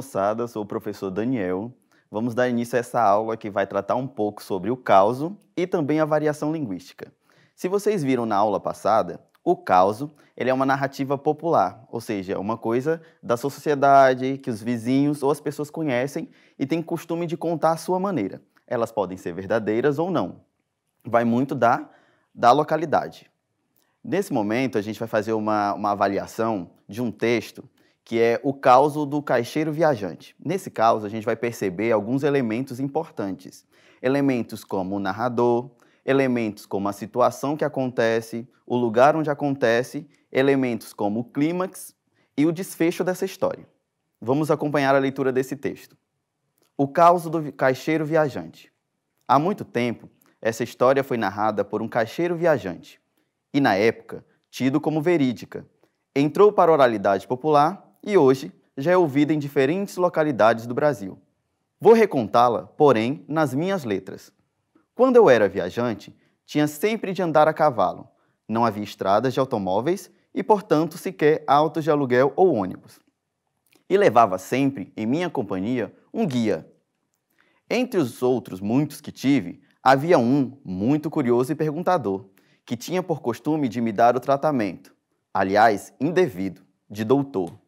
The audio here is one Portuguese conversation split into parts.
moçada, sou o professor Daniel. Vamos dar início a essa aula que vai tratar um pouco sobre o caos e também a variação linguística. Se vocês viram na aula passada, o caos ele é uma narrativa popular, ou seja, uma coisa da sua sociedade que os vizinhos ou as pessoas conhecem e têm costume de contar à sua maneira. Elas podem ser verdadeiras ou não. Vai muito da, da localidade. Nesse momento, a gente vai fazer uma, uma avaliação de um texto que é o caos do caixeiro viajante. Nesse caos, a gente vai perceber alguns elementos importantes. Elementos como o narrador, elementos como a situação que acontece, o lugar onde acontece, elementos como o clímax e o desfecho dessa história. Vamos acompanhar a leitura desse texto. O caos do caixeiro viajante. Há muito tempo, essa história foi narrada por um caixeiro viajante e, na época, tido como verídica. Entrou para a oralidade popular e hoje já é ouvida em diferentes localidades do Brasil. Vou recontá-la, porém, nas minhas letras. Quando eu era viajante, tinha sempre de andar a cavalo. Não havia estradas de automóveis e, portanto, sequer autos de aluguel ou ônibus. E levava sempre, em minha companhia, um guia. Entre os outros muitos que tive, havia um muito curioso e perguntador, que tinha por costume de me dar o tratamento, aliás, indevido, de doutor.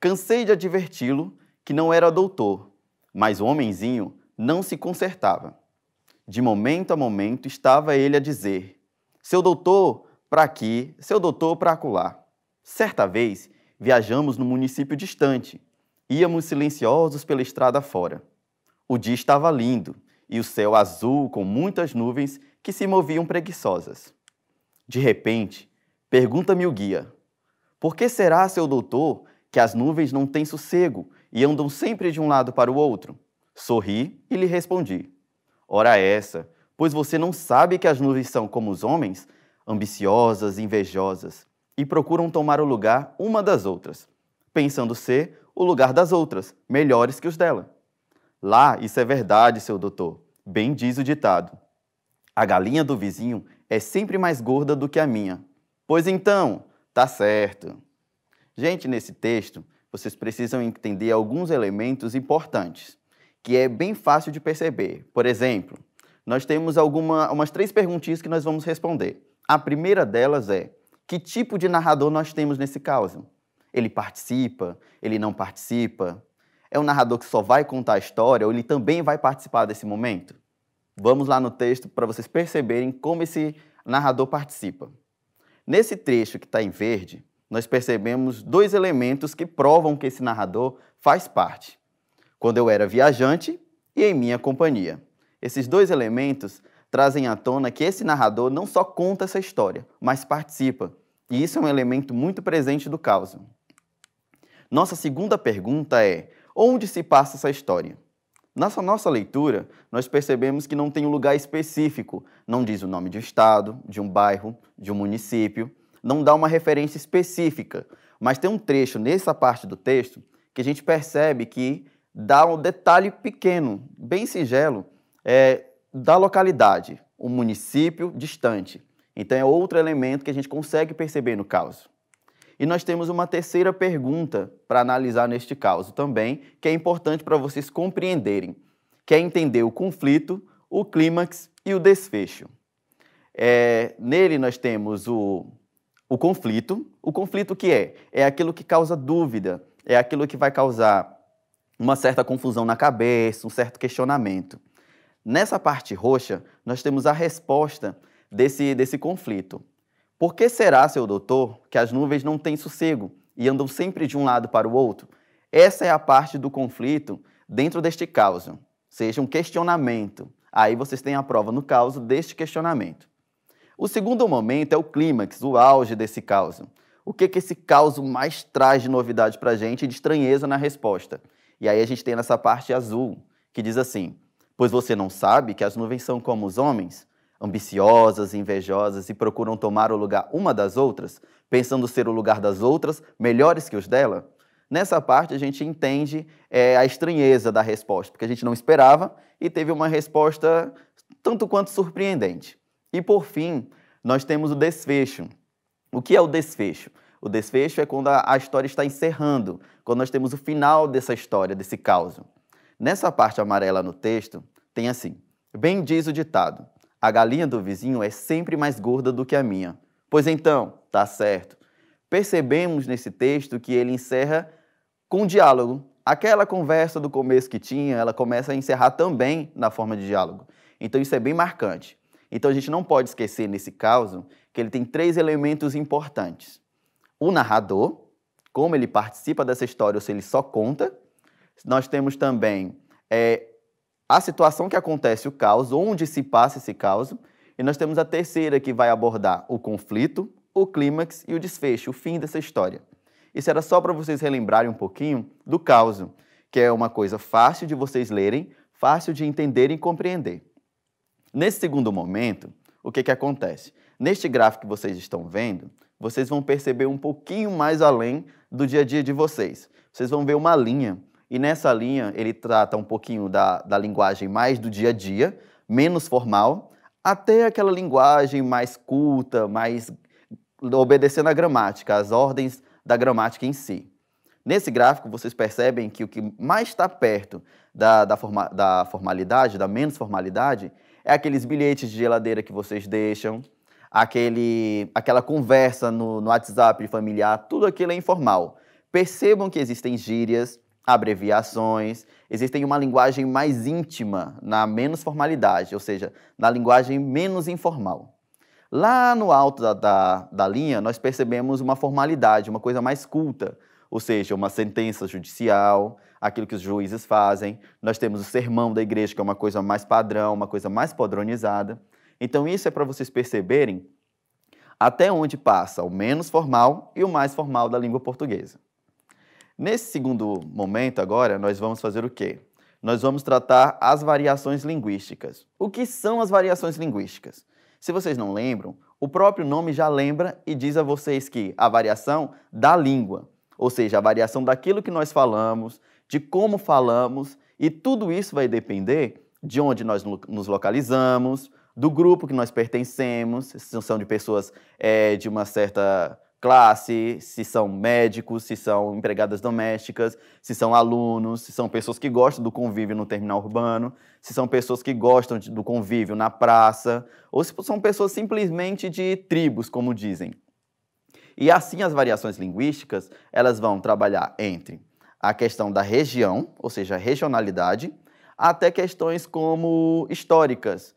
Cansei de adverti-lo que não era doutor, mas o homenzinho não se consertava. De momento a momento estava ele a dizer: Seu doutor, para aqui, seu doutor, para acolá. Certa vez viajamos no município distante. Íamos silenciosos pela estrada fora. O dia estava lindo e o céu azul com muitas nuvens que se moviam preguiçosas. De repente, pergunta-me o guia: Por que será, seu doutor, que as nuvens não têm sossego e andam sempre de um lado para o outro? Sorri e lhe respondi: Ora é essa, pois você não sabe que as nuvens são como os homens, ambiciosas, invejosas, e procuram tomar o lugar uma das outras, pensando ser o lugar das outras, melhores que os dela. Lá, isso é verdade, seu doutor, bem diz o ditado. A galinha do vizinho é sempre mais gorda do que a minha. Pois então, tá certo. Gente, nesse texto, vocês precisam entender alguns elementos importantes, que é bem fácil de perceber. Por exemplo, nós temos algumas três perguntinhas que nós vamos responder. A primeira delas é: que tipo de narrador nós temos nesse caso? Ele participa? Ele não participa? É um narrador que só vai contar a história ou ele também vai participar desse momento? Vamos lá no texto para vocês perceberem como esse narrador participa. Nesse trecho que está em verde, nós percebemos dois elementos que provam que esse narrador faz parte. Quando eu era viajante e em minha companhia. Esses dois elementos trazem à tona que esse narrador não só conta essa história, mas participa. E isso é um elemento muito presente do caos. Nossa segunda pergunta é: onde se passa essa história? Nessa nossa leitura, nós percebemos que não tem um lugar específico, não diz o nome de um estado, de um bairro, de um município, não dá uma referência específica, mas tem um trecho nessa parte do texto que a gente percebe que dá um detalhe pequeno, bem singelo, é, da localidade, o um município distante. Então é outro elemento que a gente consegue perceber no caso. E nós temos uma terceira pergunta para analisar neste caso também, que é importante para vocês compreenderem, que é entender o conflito, o clímax e o desfecho. É, nele nós temos o o conflito. O conflito que é? É aquilo que causa dúvida, é aquilo que vai causar uma certa confusão na cabeça, um certo questionamento. Nessa parte roxa, nós temos a resposta desse, desse conflito. Por que será, seu doutor, que as nuvens não têm sossego e andam sempre de um lado para o outro? Essa é a parte do conflito dentro deste caos, seja um questionamento. Aí vocês têm a prova no caos deste questionamento. O segundo momento é o clímax, o auge desse caos. O que, que esse caos mais traz de novidade para a gente e de estranheza na resposta? E aí a gente tem nessa parte azul, que diz assim: Pois você não sabe que as nuvens são como os homens, ambiciosas, invejosas e procuram tomar o lugar uma das outras, pensando ser o lugar das outras melhores que os dela? Nessa parte a gente entende é, a estranheza da resposta, porque a gente não esperava e teve uma resposta tanto quanto surpreendente. E por fim, nós temos o desfecho. O que é o desfecho? O desfecho é quando a, história está encerrando, quando nós temos o final dessa história, desse caos. Nessa parte amarela no texto, tem assim: Bem diz o ditado, a galinha do vizinho é sempre mais gorda do que a minha. Pois então, tá certo. Percebemos nesse texto que ele encerra com um diálogo. Aquela conversa do começo que tinha, ela começa a encerrar também na forma de diálogo. Então isso é bem marcante. Então a gente não pode esquecer nesse caso que ele tem três elementos importantes: o narrador, como ele participa dessa história ou se ele só conta. Nós temos também é, a situação que acontece o caos, onde se passa esse caos. E nós temos a terceira que vai abordar o conflito, o clímax e o desfecho, o fim dessa história. Isso era só para vocês relembrarem um pouquinho do caos, que é uma coisa fácil de vocês lerem, fácil de entenderem e compreender. Nesse segundo momento, o que, que acontece? Neste gráfico que vocês estão vendo, vocês vão perceber um pouquinho mais além do dia a dia de vocês. Vocês vão ver uma linha, e nessa linha ele trata um pouquinho da, da linguagem mais do dia a dia, menos formal, até aquela linguagem mais culta, mais obedecendo à gramática, às ordens da gramática em si. Nesse gráfico, vocês percebem que o que mais está perto da, da, forma, da formalidade, da menos formalidade, é aqueles bilhetes de geladeira que vocês deixam, aquele, aquela conversa no, no WhatsApp familiar, tudo aquilo é informal. Percebam que existem gírias, abreviações, existem uma linguagem mais íntima, na menos formalidade, ou seja, na linguagem menos informal. Lá no alto da, da, da, linha, nós percebemos uma formalidade, uma coisa mais culta, ou seja, uma sentença judicial, aquilo que os juízes fazem, nós temos o sermão da igreja, que é uma coisa mais padrão, uma coisa mais padronizada. Então, isso é para vocês perceberem até onde passa o menos formal e o mais formal da língua portuguesa. Nesse segundo momento, agora, nós vamos fazer o quê? Nós vamos tratar as variações linguísticas. O que são as variações linguísticas? Se vocês não lembram, o próprio nome já lembra e diz a vocês que a variação da língua, ou seja, a variação daquilo que nós falamos, de como falamos, e tudo isso vai depender de onde nós nos localizamos, do grupo que nós pertencemos, se são de pessoas é, de uma certa classe, se são médicos, se são empregadas domésticas, se são alunos, se são pessoas que gostam do convívio no terminal urbano, se são pessoas que gostam de, do convívio na praça, ou se são pessoas simplesmente de tribos, como dizem. E assim as variações linguísticas, elas vão trabalhar entre a questão da região, ou seja, regionalidade, até questões como históricas.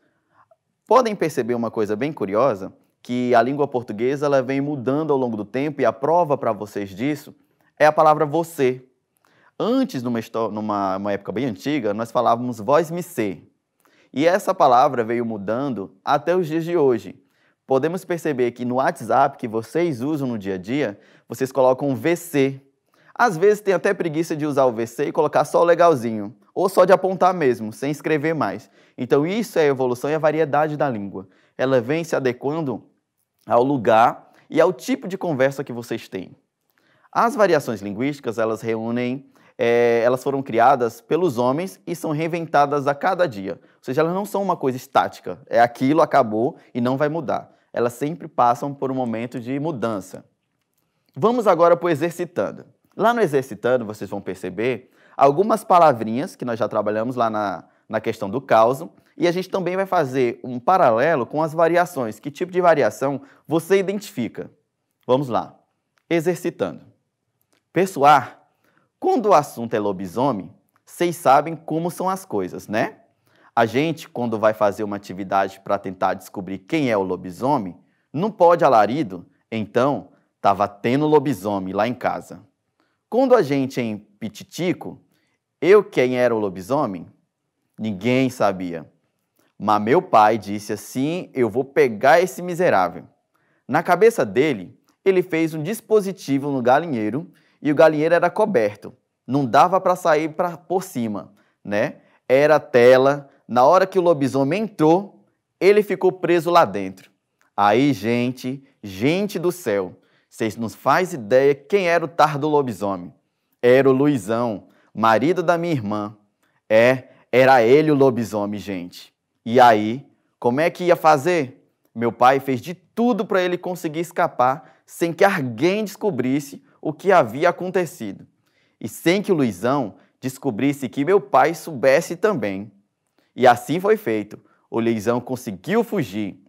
Podem perceber uma coisa bem curiosa, que a língua portuguesa ela vem mudando ao longo do tempo e a prova para vocês disso é a palavra você. Antes, numa, numa uma época bem antiga, nós falávamos vós-me ser. E essa palavra veio mudando até os dias de hoje. Podemos perceber que no WhatsApp que vocês usam no dia a dia, vocês colocam VC, às vezes tem até preguiça de usar o VC e colocar só o legalzinho, ou só de apontar mesmo, sem escrever mais. Então isso é a evolução e a variedade da língua. Ela vem se adequando ao lugar e ao tipo de conversa que vocês têm. As variações linguísticas, elas reúnem, é, elas foram criadas pelos homens e são reinventadas a cada dia. Ou seja, elas não são uma coisa estática, é aquilo, acabou e não vai mudar. Elas sempre passam por um momento de mudança. Vamos agora para o exercitando. Lá no Exercitando, vocês vão perceber algumas palavrinhas que nós já trabalhamos lá na, na questão do caos. E a gente também vai fazer um paralelo com as variações. Que tipo de variação você identifica? Vamos lá. Exercitando. Pessoar. Quando o assunto é lobisomem, vocês sabem como são as coisas, né? A gente, quando vai fazer uma atividade para tentar descobrir quem é o lobisomem, não pode alarido, então, tava tendo lobisomem lá em casa. Quando a gente é em Pititico, eu quem era o lobisomem, ninguém sabia. Mas meu pai disse assim: eu vou pegar esse miserável. Na cabeça dele, ele fez um dispositivo no galinheiro e o galinheiro era coberto. Não dava para sair pra, por cima, né? Era tela. Na hora que o lobisomem entrou, ele ficou preso lá dentro. Aí, gente, gente do céu, vocês não fazem ideia quem era o tardo lobisomem. Era o Luizão, marido da minha irmã. É, era ele o lobisomem, gente. E aí, como é que ia fazer? Meu pai fez de tudo para ele conseguir escapar sem que alguém descobrisse o que havia acontecido. E sem que o Luizão descobrisse que meu pai soubesse também. E assim foi feito. O Luizão conseguiu fugir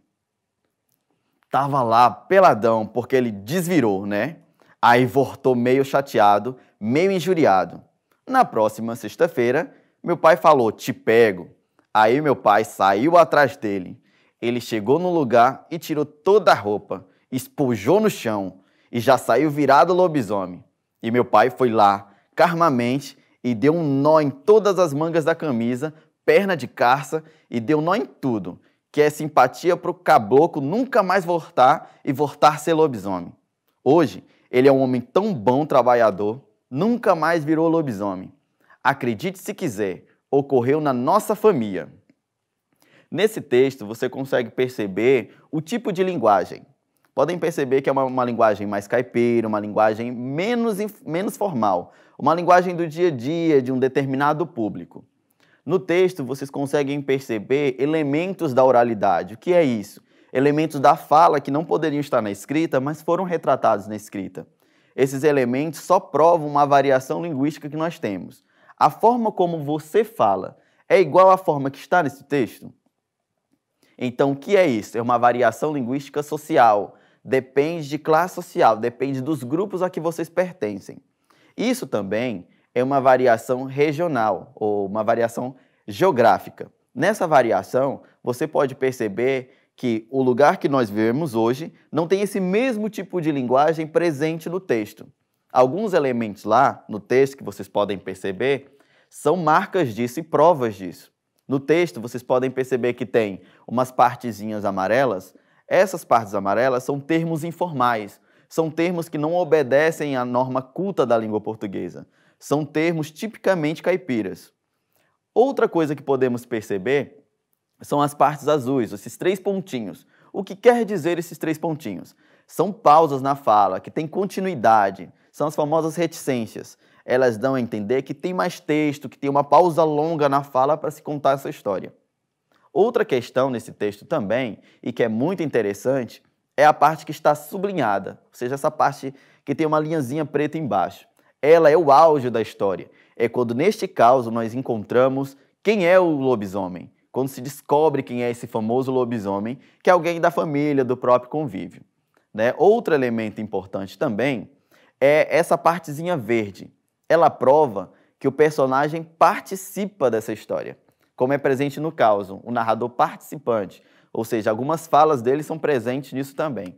tava lá peladão porque ele desvirou, né? Aí voltou meio chateado, meio injuriado. Na próxima sexta-feira, meu pai falou: Te pego. Aí meu pai saiu atrás dele. Ele chegou no lugar e tirou toda a roupa, espojou no chão e já saiu virado lobisomem. E meu pai foi lá, carmamente, e deu um nó em todas as mangas da camisa, perna de carça e deu nó em tudo que é simpatia para o caboclo nunca mais voltar e voltar ser lobisomem. Hoje, ele é um homem tão bom trabalhador, nunca mais virou lobisomem. Acredite se quiser, ocorreu na nossa família. Nesse texto, você consegue perceber o tipo de linguagem. Podem perceber que é uma, uma linguagem mais caipira, uma linguagem menos, menos formal, uma linguagem do dia a dia de um determinado público. No texto, vocês conseguem perceber elementos da oralidade. O que é isso? Elementos da fala que não poderiam estar na escrita, mas foram retratados na escrita. Esses elementos só provam uma variação linguística que nós temos. A forma como você fala é igual à forma que está nesse texto? Então, o que é isso? É uma variação linguística social. Depende de classe social, depende dos grupos a que vocês pertencem. Isso também é uma variação regional ou uma variação geográfica. Nessa variação, você pode perceber que o lugar que nós vivemos hoje não tem esse mesmo tipo de linguagem presente no texto. Alguns elementos lá no texto que vocês podem perceber são marcas disso e provas disso. No texto, vocês podem perceber que tem umas partezinhas amarelas. Essas partes amarelas são termos informais, são termos que não obedecem à norma culta da língua portuguesa. São termos tipicamente caipiras. Outra coisa que podemos perceber são as partes azuis, esses três pontinhos. O que quer dizer esses três pontinhos? São pausas na fala, que tem continuidade, são as famosas reticências. Elas dão a entender que tem mais texto, que tem uma pausa longa na fala para se contar essa história. Outra questão nesse texto também, e que é muito interessante, é a parte que está sublinhada, ou seja, essa parte que tem uma linhazinha preta embaixo. Ela é o auge da história. É quando, neste caso, nós encontramos quem é o lobisomem. Quando se descobre quem é esse famoso lobisomem, que é alguém da família, do próprio convívio. Né? Outro elemento importante também é essa partezinha verde. Ela prova que o personagem participa dessa história, como é presente no caso, o narrador participante, ou seja, algumas falas dele são presentes nisso também.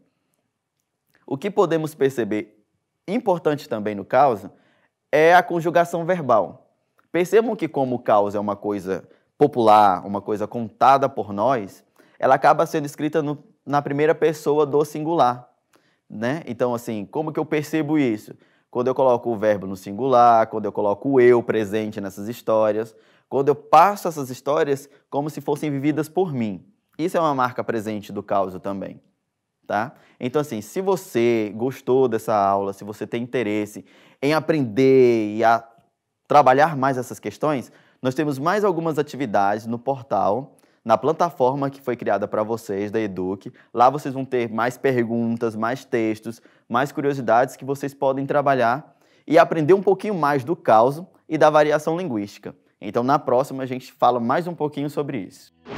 O que podemos perceber Importante também no causa é a conjugação verbal. Percebam que como o causa é uma coisa popular, uma coisa contada por nós, ela acaba sendo escrita no, na primeira pessoa do singular, né? Então, assim, como que eu percebo isso? Quando eu coloco o verbo no singular, quando eu coloco o eu presente nessas histórias, quando eu passo essas histórias como se fossem vividas por mim. Isso é uma marca presente do causa também tá? Então, assim, se você gostou dessa aula, se você tem interesse em aprender e a trabalhar mais essas questões, nós temos mais algumas atividades no portal, na plataforma que foi criada para vocês, da Eduque. Lá vocês vão ter mais perguntas, mais textos, mais curiosidades que vocês podem trabalhar e aprender um pouquinho mais do caos e da variação linguística. Então, na próxima, a gente fala mais um pouquinho sobre isso.